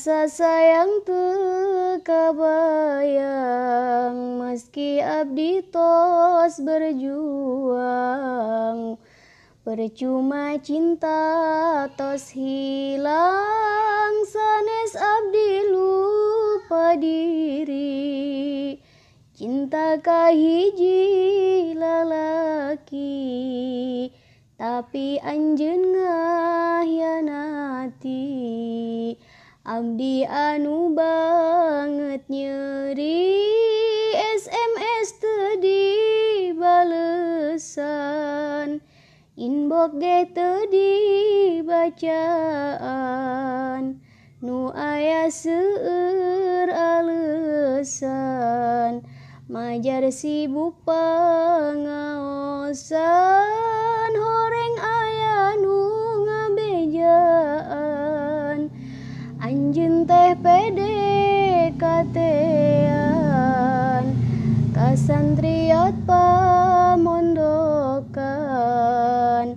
Rasa sayang bayang Meski abdi tos berjuang Percuma cinta tos hilang Sanes abdi lupa diri Cinta kahiji lalaki Tapi anjen ngahianati di anu banget nyeri SMS tadi balesan Inbox ge tadi bacaan Nu aya seueur alesan Majar sibuk pengaosan santriot pemondokan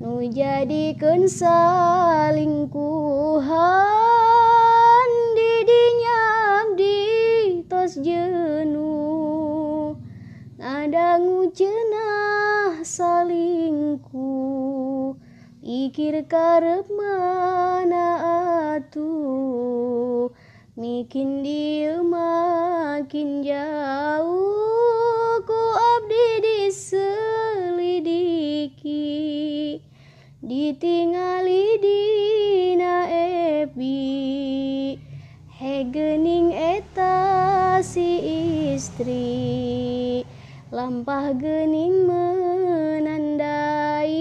nu jadikeun salingkuhan di dinya abdi tos jenuh ada ngucenah salingku pikir karep mana atuh mikin dia makin jauh tingali di epi Hegening etasi istri Lampah Gening menandai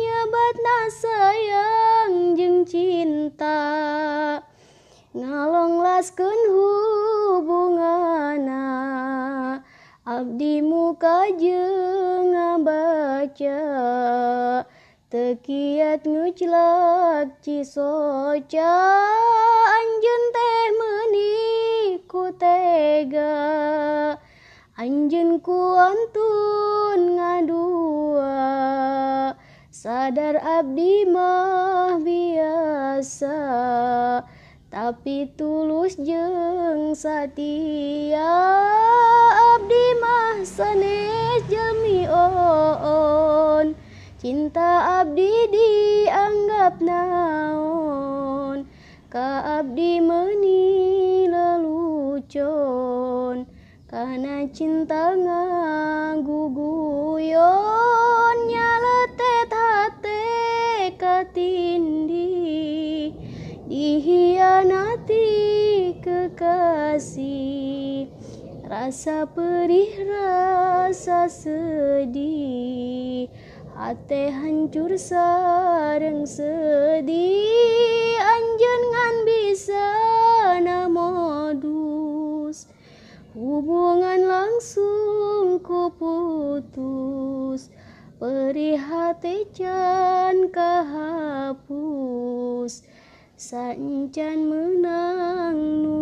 nyabat nasaang je cinta ngalong las kehubungungan Abdi muka je ngambaca Tekiat ngujlak cisoca anjen teh meniku tega anjen ku antun ngadua sadar abdi mah biasa tapi tulus jeng satia. Cinta abdi dianggap naon Ka abdi meni lelucon Karena cinta ngaguguyon Nyaletet hati katindi Dihianati kekasih Rasa perih, rasa sedih Ate hancur sareng sedih Anjen ngan bisa modus Hubungan langsung ku putus Perihati can kahapus Sancan menang nu